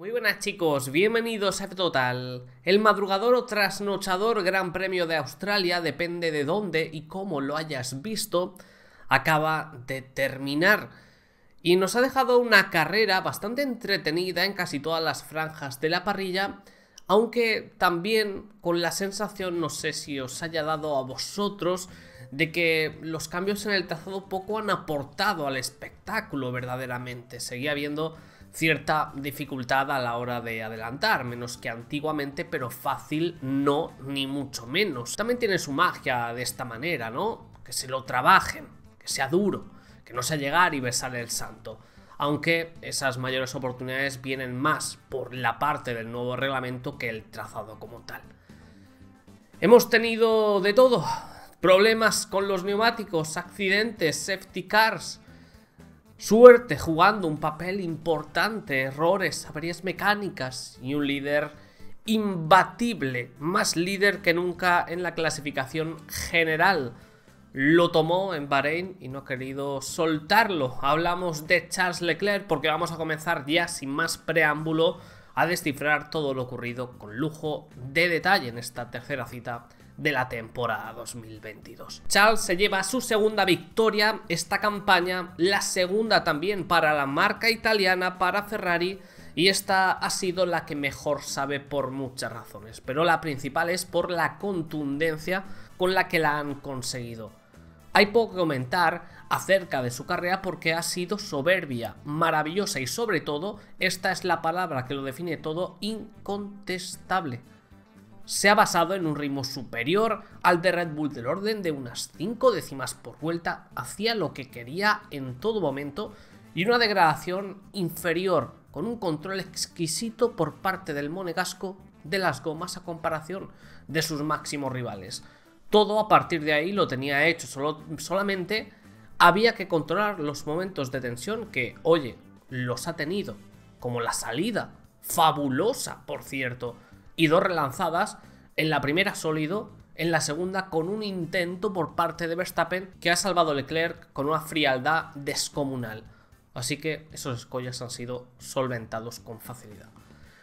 Muy buenas chicos, bienvenidos a Total. El madrugador o trasnochador Gran Premio de Australia, depende de dónde y cómo lo hayas visto, acaba de terminar. Y nos ha dejado una carrera bastante entretenida en casi todas las franjas de la parrilla, aunque también con la sensación, no sé si os haya dado a vosotros, de que los cambios en el trazado poco han aportado al espectáculo verdaderamente. Seguía habiendo cierta dificultad a la hora de adelantar, menos que antiguamente, pero fácil no, ni mucho menos. También tiene su magia de esta manera, ¿no? Que se lo trabajen, que sea duro, que no sea llegar y besar el santo. Aunque esas mayores oportunidades vienen más por la parte del nuevo reglamento que el trazado como tal. Hemos tenido de todo. Problemas con los neumáticos, accidentes, safety cars, Suerte jugando un papel importante, errores, averías mecánicas y un líder imbatible, más líder que nunca en la clasificación general. Lo tomó en Bahrein y no ha querido soltarlo. Hablamos de Charles Leclerc porque vamos a comenzar ya sin más preámbulo a descifrar todo lo ocurrido con lujo de detalle en esta tercera cita de la temporada 2022. Charles se lleva su segunda victoria esta campaña, la segunda también para la marca italiana, para Ferrari, y esta ha sido la que mejor sabe por muchas razones, pero la principal es por la contundencia con la que la han conseguido. Hay poco que comentar acerca de su carrera porque ha sido soberbia, maravillosa y sobre todo, esta es la palabra que lo define todo, incontestable se ha basado en un ritmo superior al de Red Bull del orden de unas 5 décimas por vuelta hacia lo que quería en todo momento y una degradación inferior con un control exquisito por parte del monegasco de las gomas a comparación de sus máximos rivales. Todo a partir de ahí lo tenía hecho, solamente había que controlar los momentos de tensión que, oye, los ha tenido, como la salida, fabulosa por cierto, y dos relanzadas, en la primera sólido, en la segunda con un intento por parte de Verstappen que ha salvado Leclerc con una frialdad descomunal. Así que esos escollas han sido solventados con facilidad.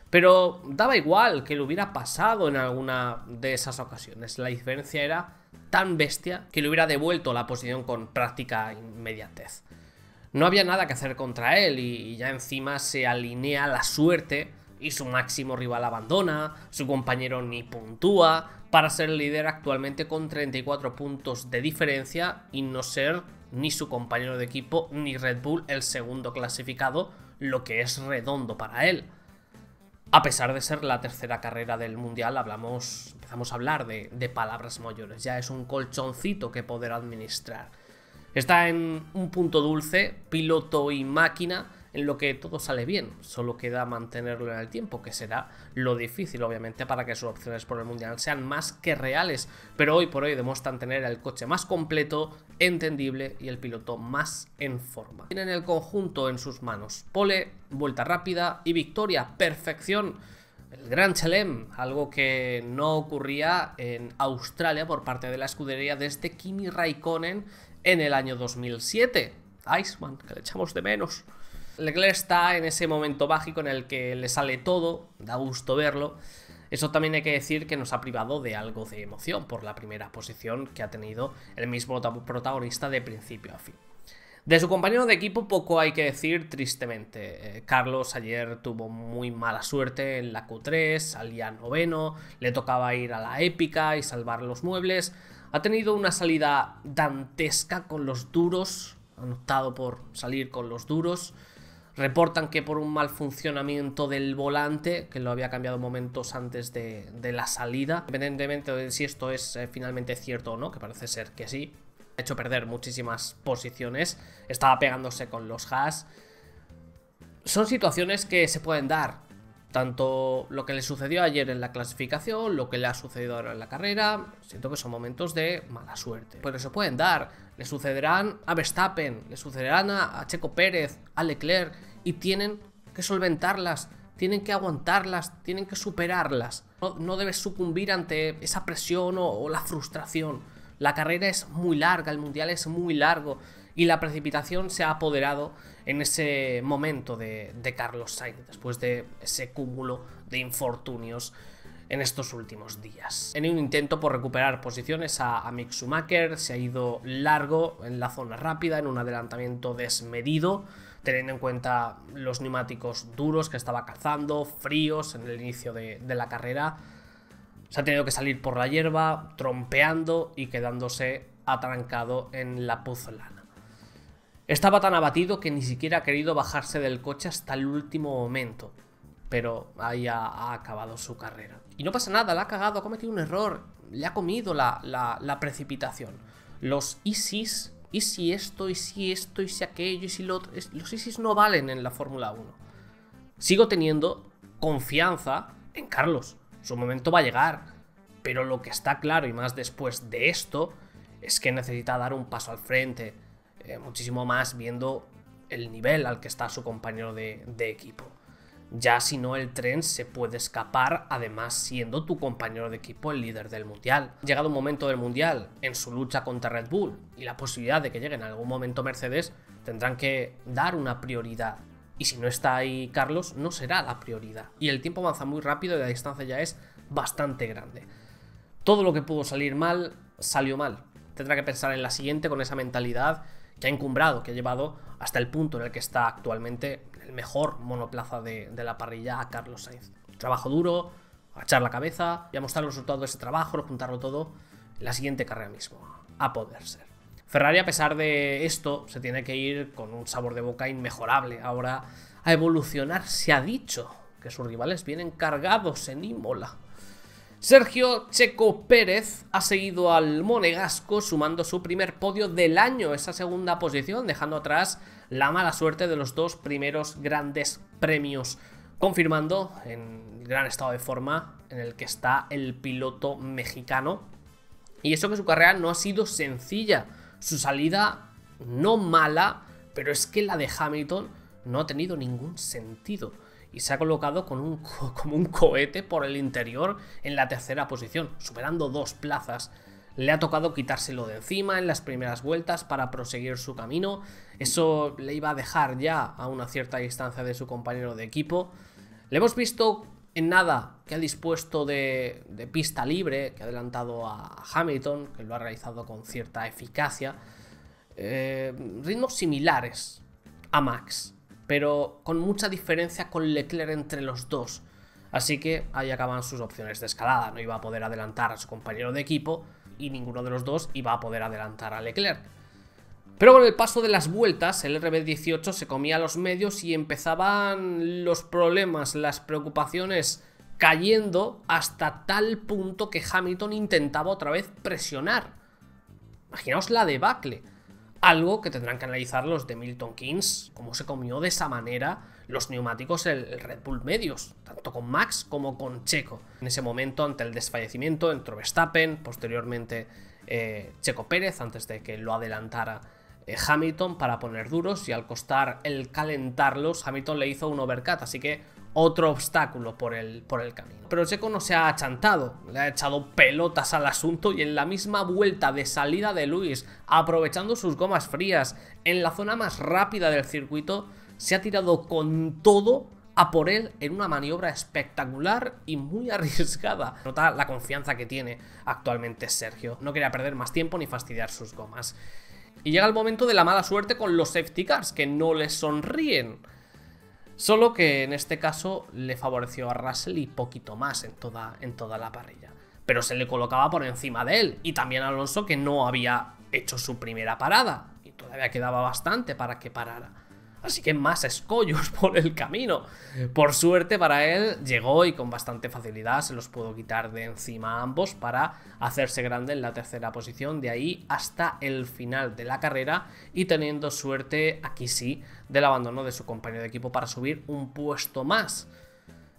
Pero daba igual que lo hubiera pasado en alguna de esas ocasiones. La diferencia era tan bestia que le hubiera devuelto la posición con práctica inmediatez. No había nada que hacer contra él y ya encima se alinea la suerte y su máximo rival abandona, su compañero ni puntúa, para ser el líder actualmente con 34 puntos de diferencia y no ser ni su compañero de equipo ni Red Bull el segundo clasificado, lo que es redondo para él. A pesar de ser la tercera carrera del Mundial, hablamos, empezamos a hablar de, de palabras mayores, ya es un colchoncito que poder administrar. Está en un punto dulce, piloto y máquina, en lo que todo sale bien, solo queda mantenerlo en el tiempo, que será lo difícil obviamente para que sus opciones por el Mundial sean más que reales, pero hoy por hoy demuestran tener el coche más completo, entendible y el piloto más en forma. Tienen el conjunto en sus manos, pole, vuelta rápida y victoria, perfección el Gran Chelem, algo que no ocurría en Australia por parte de la escudería desde este Kimi Raikkonen en el año 2007. Iceman, que le echamos de menos. Leclerc está en ese momento mágico en el que le sale todo, da gusto verlo. Eso también hay que decir que nos ha privado de algo de emoción por la primera posición que ha tenido el mismo protagonista de principio a fin. De su compañero de equipo poco hay que decir tristemente. Eh, Carlos ayer tuvo muy mala suerte en la Q3, salía noveno, le tocaba ir a la épica y salvar los muebles. Ha tenido una salida dantesca con los duros, optado por salir con los duros. Reportan que por un mal funcionamiento del volante, que lo había cambiado momentos antes de, la salida, independientemente de si esto es eh, finalmente cierto o no, que parece ser que sí, ha hecho perder muchísimas posiciones, estaba pegándose con los hash. Son situaciones que se pueden dar, tanto lo que le sucedió ayer en la clasificación, lo que le ha sucedido ahora en la carrera, siento que son momentos de mala suerte. Pero se pueden dar, le sucederán a Verstappen, le sucederán a, Checo Pérez, a Leclerc, y tienen que solventarlas, tienen que aguantarlas, tienen que superarlas. No, debes sucumbir ante esa presión o la frustración. La carrera es muy larga, el mundial es muy largo y la precipitación se ha apoderado en ese momento de, Carlos Sainz, después de ese cúmulo de infortunios en estos últimos días. En un intento por recuperar posiciones a, Mick Schumacher, se ha ido largo en la zona rápida, en un adelantamiento desmedido, teniendo en cuenta los neumáticos duros que estaba cazando, fríos en el inicio de, la carrera. Se ha tenido que salir por la hierba, trompeando y quedándose atrancado en la puzla. Estaba tan abatido que ni siquiera ha querido bajarse del coche hasta el último momento, pero ahí ha, acabado su carrera. Y no pasa nada, la ha cagado, ha cometido un error, le ha comido la, precipitación. Los ISIS, y si esto, y si esto, y si aquello, y si lo otro, los ISIS no valen en la Fórmula 1. Sigo teniendo confianza en Carlos, su momento va a llegar, pero lo que está claro y más después de esto es que necesita dar un paso al frente eh, muchísimo más viendo el nivel al que está su compañero de, de equipo. Ya si no, el tren se puede escapar, además siendo tu compañero de equipo el líder del mundial. Llegado un momento del mundial en su lucha contra Red Bull y la posibilidad de que llegue en algún momento Mercedes, tendrán que dar una prioridad. Y si no está ahí Carlos, no será la prioridad. Y el tiempo avanza muy rápido y la distancia ya es bastante grande. Todo lo que pudo salir mal, salió mal tendrá que pensar en la siguiente con esa mentalidad que ha encumbrado, que ha llevado hasta el punto en el que está actualmente el mejor monoplaza de, la parrilla a Carlos Sainz. Trabajo duro, echar la cabeza y a mostrar los resultados de ese trabajo, juntarlo todo en la siguiente carrera mismo, a poder ser. Ferrari, a pesar de esto, se tiene que ir con un sabor de boca inmejorable. Ahora, a evolucionar, se ha dicho que sus rivales vienen cargados en Imola. Sergio Checo Pérez ha seguido al Monegasco sumando su primer podio del año, esa segunda posición, dejando atrás la mala suerte de los dos primeros grandes premios, confirmando en gran estado de forma en el que está el piloto mexicano. Y eso que su carrera no ha sido sencilla, su salida no mala, pero es que la de Hamilton no ha tenido ningún sentido y se ha colocado con un, como un cohete por el interior en la tercera posición, superando dos plazas. Le ha tocado quitárselo de encima en las primeras vueltas para proseguir su camino. Eso le iba a dejar ya a una cierta distancia de su compañero de equipo. Le hemos visto en nada que ha dispuesto de, pista libre, que ha adelantado a Hamilton, que lo ha realizado con cierta eficacia. Eh, ritmos similares a Max pero con mucha diferencia con Leclerc entre los dos. Así que ahí acaban sus opciones de escalada. No iba a poder adelantar a su compañero de equipo y ninguno de los dos iba a poder adelantar a Leclerc. Pero con el paso de las vueltas, el RB18 se comía los medios y empezaban los problemas, las preocupaciones cayendo hasta tal punto que Hamilton intentaba otra vez presionar. Imaginaos la debacle. Algo que tendrán que analizar los de Milton Keynes, cómo se comió de esa manera los neumáticos el, Red Bull Medios, tanto con Max como con Checo. En ese momento, ante el desfallecimiento, entró Verstappen, posteriormente eh, Checo Pérez, antes de que lo adelantara eh, Hamilton para poner duros y al costar el calentarlos, Hamilton le hizo un overcut, así que otro obstáculo por el, por el camino. Pero Checo no se ha achantado, le ha echado pelotas al asunto y en la misma vuelta de salida de Luis, aprovechando sus gomas frías, en la zona más rápida del circuito, se ha tirado con todo a por él en una maniobra espectacular y muy arriesgada. Nota la confianza que tiene actualmente Sergio. No quería perder más tiempo ni fastidiar sus gomas. Y llega el momento de la mala suerte con los safety cars, que no les sonríen. Solo que en este caso le favoreció a Russell y poquito más en toda, la parrilla. Pero se le colocaba por encima de él y también a Alonso que no había hecho su primera parada y todavía quedaba bastante para que parara. Así que más escollos por el camino. Por suerte para él, llegó y con bastante facilidad se los pudo quitar de encima a ambos para hacerse grande en la tercera posición, de ahí hasta el final de la carrera y teniendo suerte, aquí sí, del abandono de su compañero de equipo para subir un puesto más.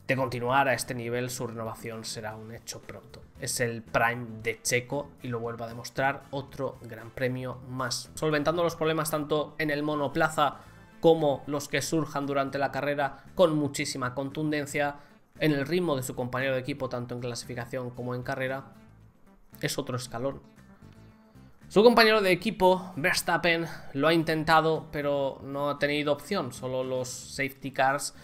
De continuar a este nivel, su renovación será un hecho pronto. Es el prime de Checo y lo vuelvo a demostrar otro gran premio más. Solventando los problemas tanto en el monoplaza como los que surjan durante la carrera con muchísima contundencia en el ritmo de su compañero de equipo tanto en clasificación como en carrera, es otro escalón. Su compañero de equipo, Verstappen, lo ha intentado, pero no ha tenido opción, solo los safety cars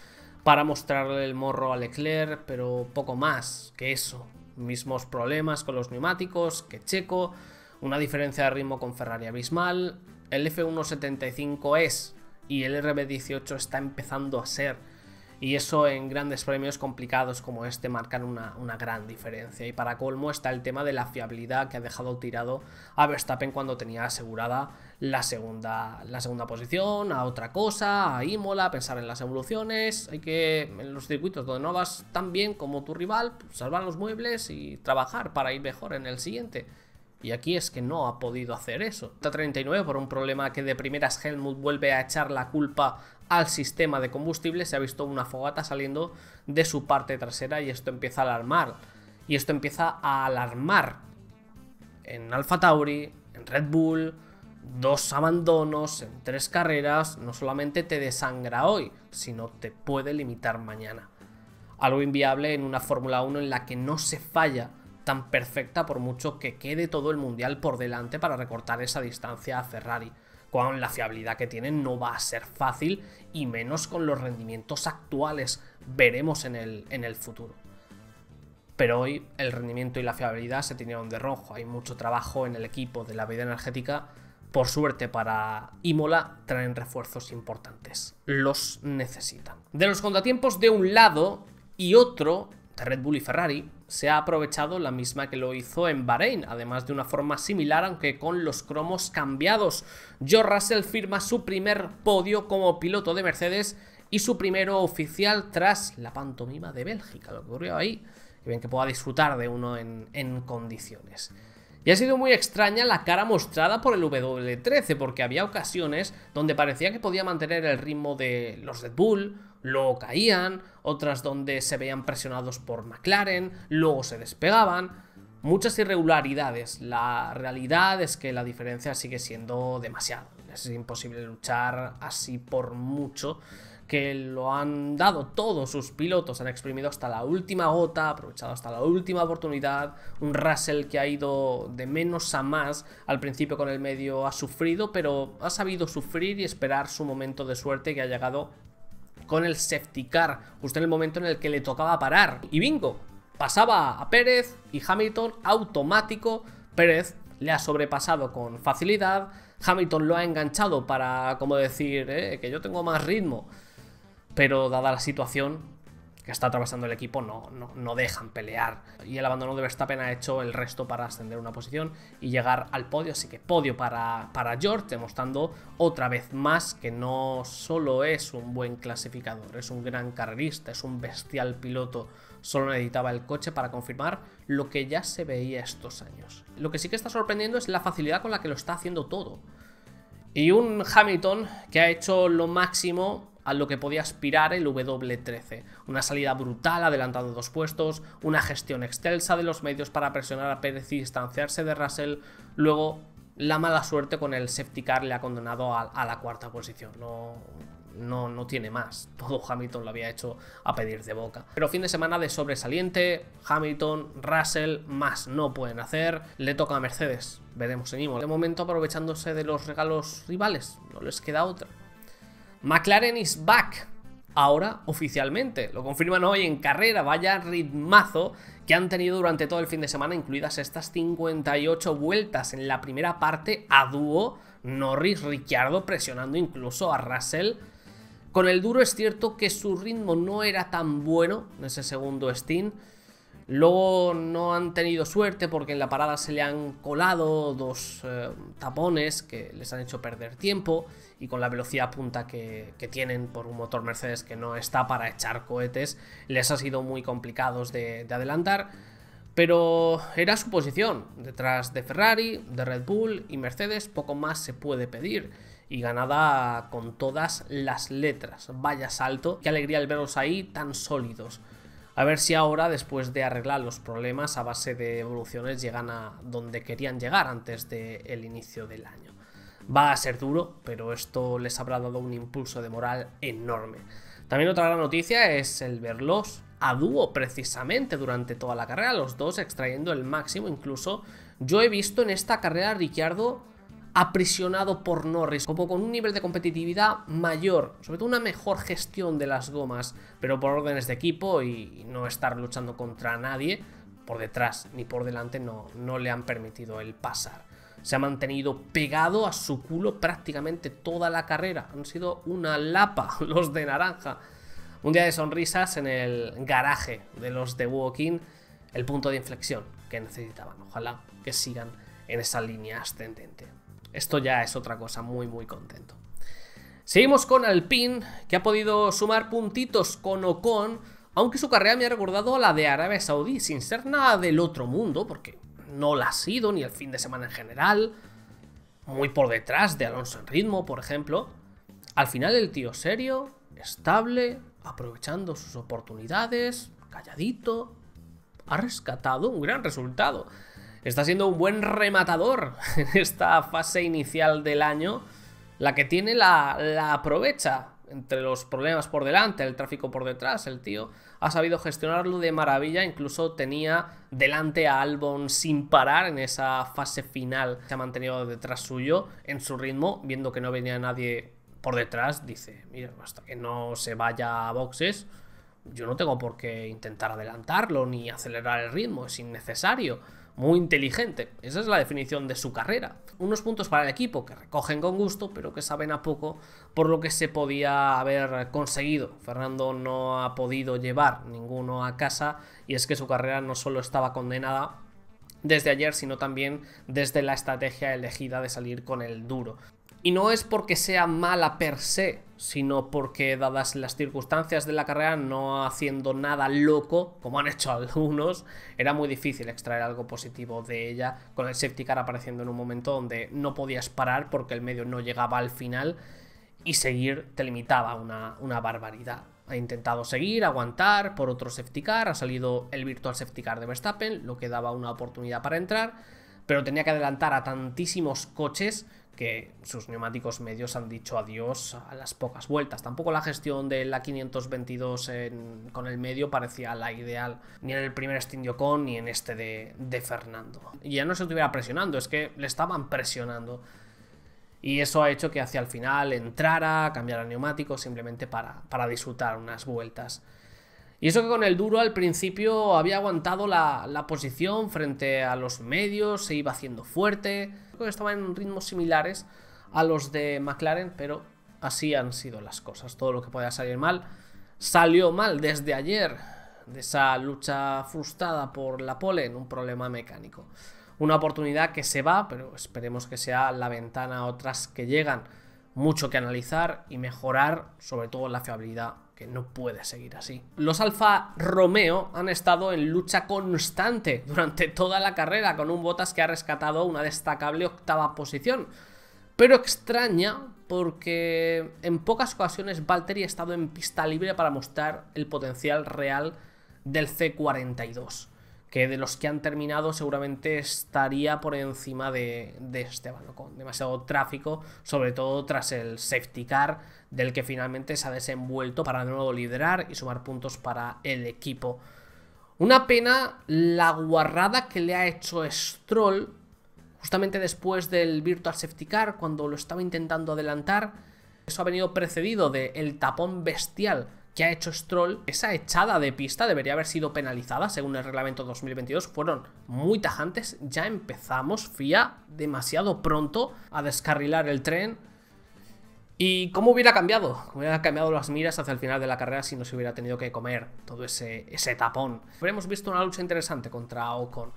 para mostrarle el morro a Leclerc, pero poco más que eso. Mismos problemas con los neumáticos que Checo, una diferencia de ritmo con Ferrari abismal, el F175 es y el RB18 está empezando a ser. Y eso en grandes premios complicados como este marcan una, gran diferencia. Y para colmo está el tema de la fiabilidad que ha dejado tirado a Verstappen cuando tenía asegurada la segunda, la segunda posición, a otra cosa, a Imola, pensar en las evoluciones. Hay que, en los circuitos donde no vas tan bien como tu rival, pues, salvar los muebles y trabajar para ir mejor en el siguiente. Y aquí es que no ha podido hacer eso. t 39 por un problema que de primeras Helmut vuelve a echar la culpa al sistema de combustible. Se ha visto una fogata saliendo de su parte trasera y esto empieza a alarmar. Y esto empieza a alarmar en Alfa Tauri, en Red Bull, dos abandonos en tres carreras no solamente te desangra hoy, sino te puede limitar mañana. Algo inviable en una Fórmula 1 en la que no se falla tan perfecta por mucho que quede todo el mundial por delante para recortar esa distancia a Ferrari. Con la fiabilidad que tienen no va a ser fácil y menos con los rendimientos actuales veremos en el, en el futuro. Pero hoy el rendimiento y la fiabilidad se tiraron de rojo. Hay mucho trabajo en el equipo de la vida energética. Por suerte para Imola traen refuerzos importantes. Los necesitan. De los contratiempos de un lado y otro, de Red Bull y Ferrari, se ha aprovechado la misma que lo hizo en Bahrein, además de una forma similar aunque con los cromos cambiados. George Russell firma su primer podio como piloto de Mercedes y su primero oficial tras la pantomima de Bélgica, lo ocurrió ahí, y bien que pueda disfrutar de uno en, en condiciones. Y ha sido muy extraña la cara mostrada por el W13, porque había ocasiones donde parecía que podía mantener el ritmo de los Red Bull luego caían, otras donde se veían presionados por McLaren, luego se despegaban. Muchas irregularidades. La realidad es que la diferencia sigue siendo demasiado. Es imposible luchar así por mucho que lo han dado todos sus pilotos, han exprimido hasta la última gota, aprovechado hasta la última oportunidad, un Russell que ha ido de menos a más, al principio con el medio ha sufrido, pero ha sabido sufrir y esperar su momento de suerte que ha llegado con el safety car, justo en el momento en el que le tocaba parar. Y bingo, pasaba a Pérez y Hamilton automático. Pérez le ha sobrepasado con facilidad. Hamilton lo ha enganchado para, como decir, eh, que yo tengo más ritmo. Pero dada la situación, que está atravesando el equipo no, no, dejan pelear. Y el abandono de Verstappen ha hecho el resto para ascender una posición y llegar al podio. Así que podio para, para George, demostrando otra vez más que no solo es un buen clasificador, es un gran carrerista, es un bestial piloto. Solo necesitaba el coche para confirmar lo que ya se veía estos años. Lo que sí que está sorprendiendo es la facilidad con la que lo está haciendo todo. Y un Hamilton que ha hecho lo máximo a lo que podía aspirar el W13. Una salida brutal adelantando dos puestos, una gestión excelsa de los medios para presionar a Pérez y distanciarse de Russell, luego la mala suerte con el safety le ha condenado a, la cuarta posición. No, no, no, tiene más. Todo Hamilton lo había hecho a pedir de boca. Pero fin de semana de sobresaliente, Hamilton, Russell, más no pueden hacer. Le toca a Mercedes, veremos en Imola. De momento aprovechándose de los regalos rivales, no les queda otra. McLaren is back. Ahora oficialmente. Lo confirman hoy en carrera. Vaya ritmazo que han tenido durante todo el fin de semana, incluidas estas 58 vueltas en la primera parte a dúo. Norris, Ricciardo presionando incluso a Russell. Con el duro es cierto que su ritmo no era tan bueno en ese segundo stint Luego no han tenido suerte porque en la parada se le han colado dos eh, tapones que les han hecho perder tiempo y con la velocidad punta que, tienen por un motor Mercedes que no está para echar cohetes les ha sido muy complicados de, de adelantar. Pero era su posición, detrás de Ferrari, de Red Bull y Mercedes poco más se puede pedir y ganada con todas las letras. Vaya salto, qué alegría el verlos ahí tan sólidos. A ver si ahora, después de arreglar los problemas a base de evoluciones, llegan a donde querían llegar antes del inicio del año. Va a ser duro, pero esto les habrá dado un impulso de moral enorme. También otra gran noticia es el verlos a dúo precisamente durante toda la carrera, los dos extrayendo el máximo. Incluso yo he visto en esta carrera a Ricciardo aprisionado por Norris, como con un nivel de competitividad mayor, sobre todo una mejor gestión de las gomas, pero por órdenes de equipo y no estar luchando contra nadie por detrás ni por delante no, no le han permitido el pasar. Se ha mantenido pegado a su culo prácticamente toda la carrera. Han sido una lapa los de naranja. Un día de sonrisas en el garaje de los de Walking, el punto de inflexión que necesitaban. Ojalá que sigan en esa línea ascendente. Esto ya es otra cosa, muy muy contento. Seguimos con Alpine, que ha podido sumar puntitos con Ocon, aunque su carrera me ha recordado a la de Arabia Saudí, sin ser nada del otro mundo, porque no la ha sido, ni el fin de semana en general, muy por detrás de Alonso en ritmo, por ejemplo. Al final el tío serio, estable, aprovechando sus oportunidades, calladito, ha rescatado un gran resultado está siendo un buen rematador en esta fase inicial del año. La que tiene la, aprovecha entre los problemas por delante, el tráfico por detrás, el tío ha sabido gestionarlo de maravilla, incluso tenía delante a Albon sin parar en esa fase final, se ha mantenido detrás suyo en su ritmo, viendo que no venía nadie por detrás, dice, mira, hasta que no se vaya a boxes, yo no tengo por qué intentar adelantarlo ni acelerar el ritmo, es innecesario muy inteligente. Esa es la definición de su carrera. Unos puntos para el equipo que recogen con gusto, pero que saben a poco por lo que se podía haber conseguido. Fernando no ha podido llevar ninguno a casa y es que su carrera no solo estaba condenada desde ayer, sino también desde la estrategia elegida de salir con el duro. Y no es porque sea mala per se, sino porque dadas las circunstancias de la carrera, no haciendo nada loco, como han hecho algunos, era muy difícil extraer algo positivo de ella, con el safety car apareciendo en un momento donde no podías parar porque el medio no llegaba al final y seguir te limitaba una, una barbaridad. Ha intentado seguir, aguantar por otro safety car, ha salido el virtual safety car de Verstappen, lo que daba una oportunidad para entrar, pero tenía que adelantar a tantísimos coches que sus neumáticos medios han dicho adiós a las pocas vueltas. Tampoco la gestión de la 522 con el medio parecía la ideal ni en el primer Con, ni en este de, Fernando. Y ya no se estuviera presionando, es que le estaban presionando. Y eso ha hecho que hacia el final entrara, cambiara neumáticos simplemente para, para disfrutar unas vueltas. Y eso que con el duro al principio había aguantado la, posición frente a los medios, se iba haciendo fuerte. estaba en ritmos similares a los de McLaren, pero así han sido las cosas. Todo lo que podía salir mal salió mal desde ayer, de esa lucha frustrada por la pole en un problema mecánico. Una oportunidad que se va, pero esperemos que sea la ventana a otras que llegan. Mucho que analizar y mejorar, sobre todo la fiabilidad que no puede seguir así. Los Alfa Romeo han estado en lucha constante durante toda la carrera, con un Botas que ha rescatado una destacable octava posición. Pero extraña porque en pocas ocasiones Valtteri ha estado en pista libre para mostrar el potencial real del C42 que de los que han terminado seguramente estaría por encima de, este Esteban con demasiado tráfico, sobre todo tras el safety car del que finalmente se ha desenvuelto para de nuevo liderar y sumar puntos para el equipo. Una pena la guarrada que le ha hecho Stroll justamente después del Virtual Safety Car, cuando lo estaba intentando adelantar. Eso ha venido precedido del el tapón bestial que ha hecho Stroll, esa echada de pista debería haber sido penalizada según el reglamento 2022. Fueron muy tajantes, ya empezamos, FIA, demasiado pronto a descarrilar el tren. ¿Y cómo hubiera cambiado? Hubiera cambiado las miras hacia el final de la carrera si no se hubiera tenido que comer todo ese, tapón. Hemos visto una lucha interesante contra Ocon.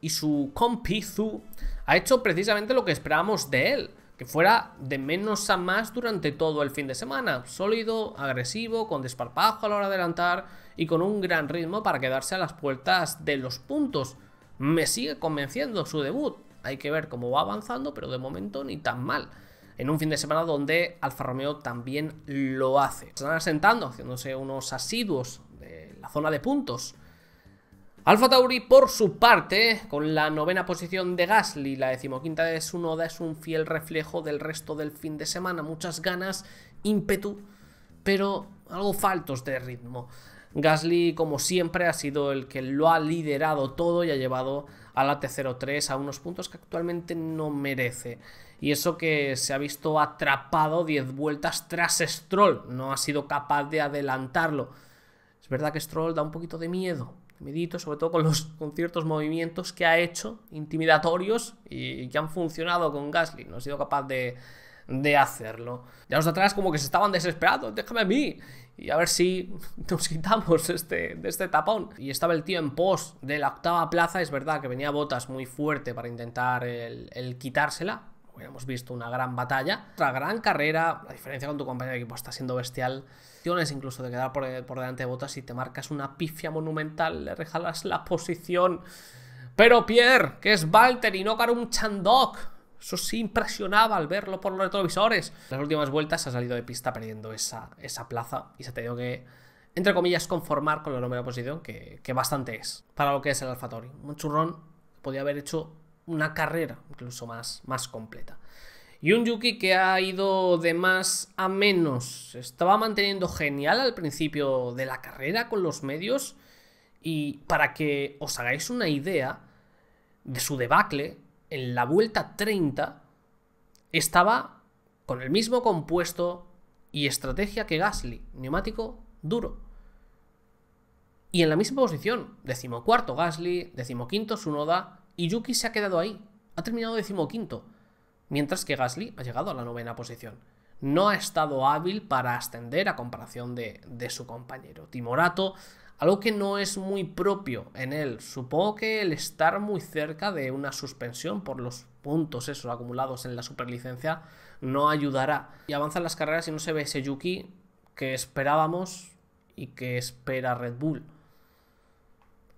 Y su compizu ha hecho precisamente lo que esperábamos de él que fuera de menos a más durante todo el fin de semana. Sólido, agresivo, con desparpajo a la hora de adelantar y con un gran ritmo para quedarse a las puertas de los puntos. Me sigue convenciendo su debut. Hay que ver cómo va avanzando, pero de momento ni tan mal. En un fin de semana donde Alfa Romeo también lo hace. Se están asentando, haciéndose unos asiduos de la zona de puntos Alfa Tauri, por su parte, con la novena posición de Gasly, la decimoquinta de noda, es un fiel reflejo del resto del fin de semana. Muchas ganas, ímpetu, pero algo faltos de ritmo. Gasly, como siempre, ha sido el que lo ha liderado todo y ha llevado a la T03 a unos puntos que actualmente no merece. Y eso que se ha visto atrapado 10 vueltas tras Stroll, no ha sido capaz de adelantarlo. Es verdad que Stroll da un poquito de miedo, medito, sobre todo con, los, con ciertos movimientos que ha hecho, intimidatorios, y, que han funcionado con Gasly. No ha sido capaz de, hacerlo. Ya los atrás como que se estaban desesperados, déjame a mí. Y a ver si nos quitamos este, de este tapón. Y estaba el tío en pos de la octava plaza. Es verdad que venía botas muy fuerte para intentar el quitársela hemos visto una gran batalla, otra gran carrera, la diferencia con tu compañero de equipo está siendo bestial, tienes incluso de quedar por, delante de botas y te marcas una pifia monumental, le rejalas la posición. Pero Pierre, que es Walter y no un Chandok, eso sí impresionaba al verlo por los retrovisores. En Las últimas vueltas se ha salido de pista perdiendo esa, plaza y se ha tenido que, entre comillas, conformar con la de posición, que, bastante es para lo que es el Alfa Un churrón que podía haber hecho una carrera incluso más, más completa. Y un Yuki que ha ido de más a menos. Estaba manteniendo genial al principio de la carrera con los medios. Y para que os hagáis una idea de su debacle, en la vuelta 30 estaba con el mismo compuesto y estrategia que Gasly, neumático duro. Y en la misma posición, decimocuarto Gasly, decimoquinto Sunoda, y Yuki se ha quedado ahí. Ha terminado decimoquinto, mientras que Gasly ha llegado a la novena posición. No ha estado hábil para ascender a comparación de, su compañero. Timorato, algo que no es muy propio en él. Supongo que el estar muy cerca de una suspensión por los puntos esos acumulados en la superlicencia no ayudará. Y avanzan las carreras y no se ve ese Yuki que esperábamos y que espera Red Bull.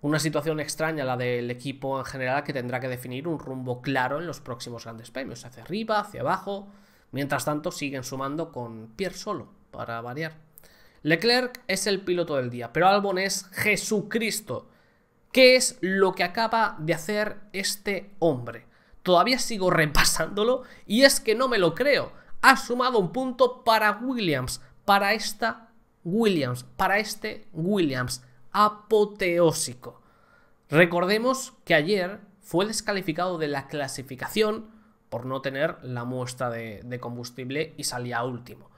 Una situación extraña la del equipo en general que tendrá que definir un rumbo claro en los próximos grandes premios, hacia arriba, hacia abajo. Mientras tanto, siguen sumando con Pierre solo, para variar. Leclerc es el piloto del día, pero Albon es Jesucristo. ¿Qué es lo que acaba de hacer este hombre? Todavía sigo repasándolo y es que no me lo creo. Ha sumado un punto para Williams, para esta Williams, para este Williams apoteósico. Recordemos que ayer fue descalificado de la clasificación por no tener la muestra de, combustible y salía último.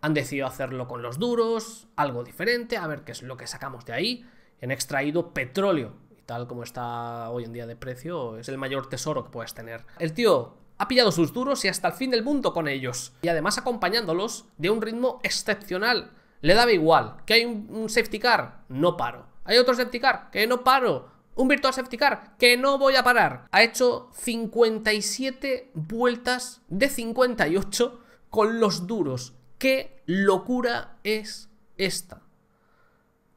Han decidido hacerlo con los duros, algo diferente, a ver qué es lo que sacamos de ahí. Han extraído petróleo, y tal como está hoy en día de precio, es el mayor tesoro que puedes tener. El tío ha pillado sus duros y hasta el fin del mundo con ellos, y además acompañándolos de un ritmo excepcional le daba igual. ¿Que hay un safety car? No paro. ¿Hay otro safety car? Que no paro. Un virtual safety car, que no voy a parar. Ha hecho 57 vueltas de 58 con los duros. ¡Qué locura es esta!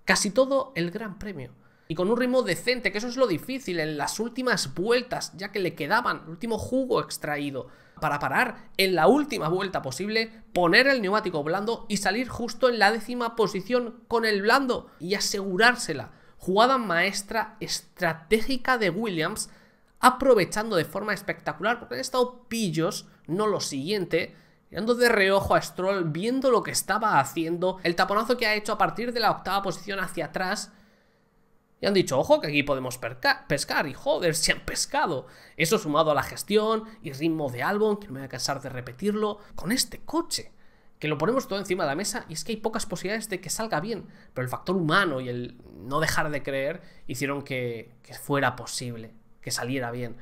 Casi todo el Gran Premio. Y con un ritmo decente, que eso es lo difícil en las últimas vueltas, ya que le quedaban, el último jugo extraído para parar en la última vuelta posible, poner el neumático blando y salir justo en la décima posición con el blando y asegurársela. Jugada maestra estratégica de Williams, aprovechando de forma espectacular, porque han estado pillos, no lo siguiente, mirando de reojo a Stroll, viendo lo que estaba haciendo, el taponazo que ha hecho a partir de la octava posición hacia atrás, y han dicho, ojo, que aquí podemos pescar. Y joder, se han pescado. Eso sumado a la gestión y ritmo de álbum, que no me voy a cansar de repetirlo, con este coche. Que lo ponemos todo encima de la mesa y es que hay pocas posibilidades de que salga bien. Pero el factor humano y el no dejar de creer hicieron que, que fuera posible, que saliera bien.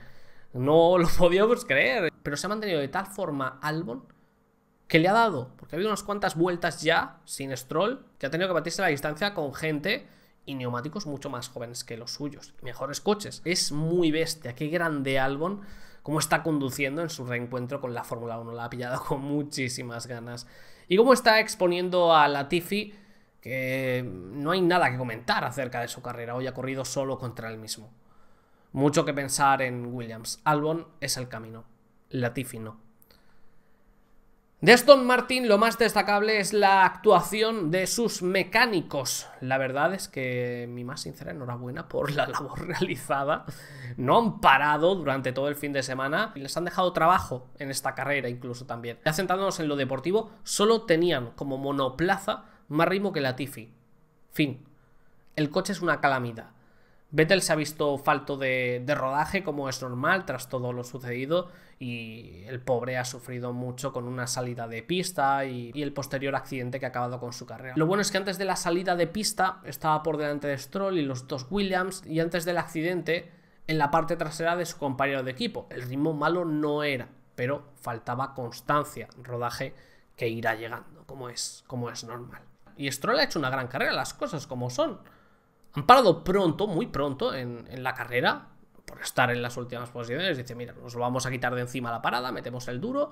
No lo podíamos creer. Pero se ha mantenido de tal forma Albon que le ha dado. Porque ha habido unas cuantas vueltas ya sin Stroll, que ha tenido que batirse la distancia con gente y neumáticos mucho más jóvenes que los suyos, mejores coches. Es muy bestia, qué grande Albon, cómo está conduciendo en su reencuentro con la Fórmula 1, la ha pillado con muchísimas ganas. Y cómo está exponiendo a Latifi, que no hay nada que comentar acerca de su carrera, hoy ha corrido solo contra él mismo. Mucho que pensar en Williams. Albon es el camino, Latifi no. De Aston Martin lo más destacable es la actuación de sus mecánicos. La verdad es que mi más sincera enhorabuena por la labor realizada. No han parado durante todo el fin de semana y les han dejado trabajo en esta carrera incluso también. Ya sentándonos en lo deportivo, solo tenían como monoplaza más ritmo que la Tifi. Fin. El coche es una calamidad. Vettel se ha visto falto de, rodaje, como es normal, tras todo lo sucedido, y el pobre ha sufrido mucho con una salida de pista y, el posterior accidente que ha acabado con su carrera. Lo bueno es que antes de la salida de pista estaba por delante de Stroll y los dos Williams, y antes del accidente, en la parte trasera de su compañero de equipo. El ritmo malo no era, pero faltaba constancia, rodaje que irá llegando, como es, como es normal. Y Stroll ha hecho una gran carrera, las cosas como son han parado pronto, muy pronto en, la carrera, por estar en las últimas posiciones. Dice, mira, nos lo vamos a quitar de encima la parada, metemos el duro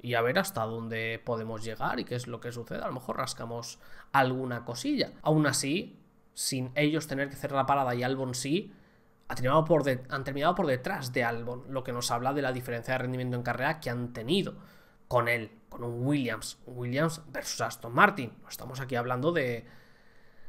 y a ver hasta dónde podemos llegar y qué es lo que sucede. A lo mejor rascamos alguna cosilla. Aún así, sin ellos tener que hacer la parada y Albon sí, han terminado por detrás de Albon, lo que nos habla de la diferencia de rendimiento en carrera que han tenido con él, con un Williams. Williams versus Aston Martin. No estamos aquí hablando de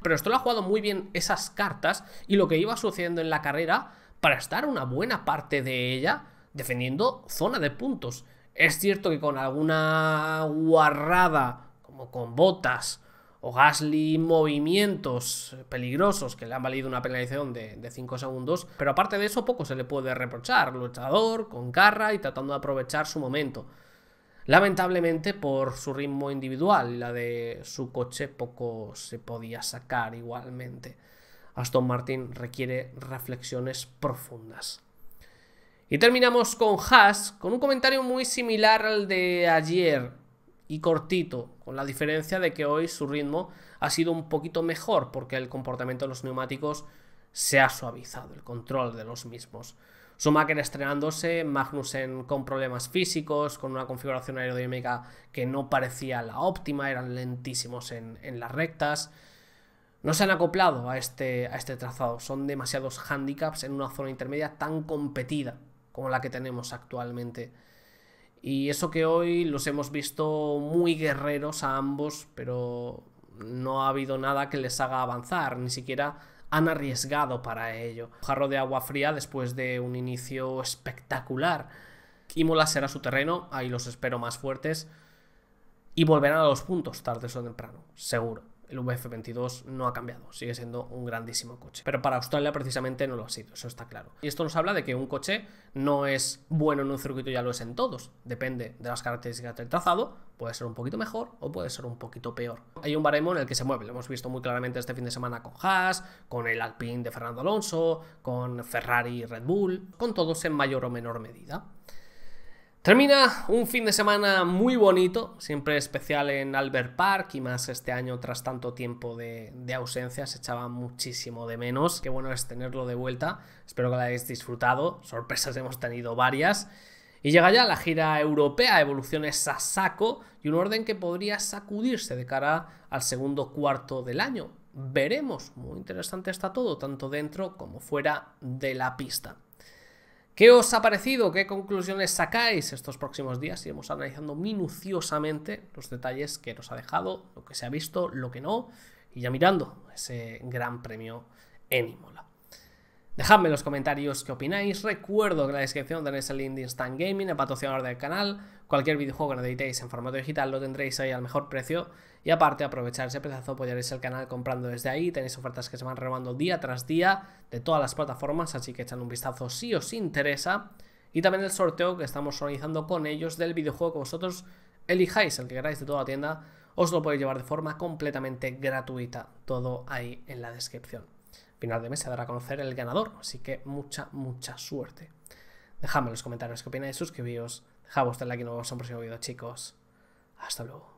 pero esto lo ha jugado muy bien esas cartas y lo que iba sucediendo en la carrera para estar una buena parte de ella defendiendo zona de puntos. Es cierto que con alguna guarrada, como con botas o Gasly movimientos peligrosos que le han valido una penalización de 5 segundos, pero aparte de eso poco se le puede reprochar, luchador, con garra y tratando de aprovechar su momento. Lamentablemente por su ritmo individual y la de su coche poco se podía sacar igualmente. Aston Martin requiere reflexiones profundas. Y terminamos con Haas, con un comentario muy similar al de ayer y cortito, con la diferencia de que hoy su ritmo ha sido un poquito mejor porque el comportamiento de los neumáticos se ha suavizado, el control de los mismos. Schumacher estrenándose, Magnussen con problemas físicos, con una configuración aerodinámica que no parecía la óptima, eran lentísimos en, las rectas. No se han acoplado a este, a este trazado, son demasiados handicaps en una zona intermedia tan competida como la que tenemos actualmente. Y eso que hoy los hemos visto muy guerreros a ambos, pero no ha habido nada que les haga avanzar, ni siquiera han arriesgado para ello. jarro de agua fría después de un inicio espectacular. Imola será su terreno, ahí los espero más fuertes. Y volverán a los puntos tarde o temprano, seguro el VF22 no ha cambiado, sigue siendo un grandísimo coche. Pero para Australia precisamente no lo ha sido, eso está claro. Y esto nos habla de que un coche no es bueno en un circuito, ya lo es en todos. Depende de las características del trazado, puede ser un poquito mejor o puede ser un poquito peor. Hay un baremo en el que se mueve, lo hemos visto muy claramente este fin de semana con Haas, con el Alpine de Fernando Alonso, con Ferrari y Red Bull, con todos en mayor o menor medida. Termina un fin de semana muy bonito, siempre especial en Albert Park y más este año tras tanto tiempo de, ausencia, se echaba muchísimo de menos. Qué bueno es tenerlo de vuelta, espero que lo hayáis disfrutado, sorpresas hemos tenido varias. Y llega ya la gira europea, evoluciones a saco y un orden que podría sacudirse de cara al segundo cuarto del año. Veremos, muy interesante está todo, tanto dentro como fuera de la pista. ¿Qué os ha parecido? ¿Qué conclusiones sacáis estos próximos días? Iremos analizando minuciosamente los detalles que nos ha dejado, lo que se ha visto, lo que no, y ya mirando ese gran premio en Imola. Dejadme en los comentarios qué opináis. Recuerdo que en la descripción tenéis el link de Instant Gaming, el patrocinador del canal. Cualquier videojuego que necesitéis en formato digital lo tendréis ahí al mejor precio. Y aparte, aprovechar ese pedazo, apoyaréis el canal comprando desde ahí. Tenéis ofertas que se van renovando día tras día de todas las plataformas, así que echan un vistazo si os interesa. Y también el sorteo que estamos organizando con ellos del videojuego que vosotros elijáis, el que queráis de toda la tienda. Os lo podéis llevar de forma completamente gratuita. Todo ahí en la descripción final de mes se dará a conocer el ganador, así que mucha, mucha suerte. Dejadme en los comentarios qué opináis, suscribíos, dejad vuestro like y nos vemos en un próximo vídeo, chicos. Hasta luego.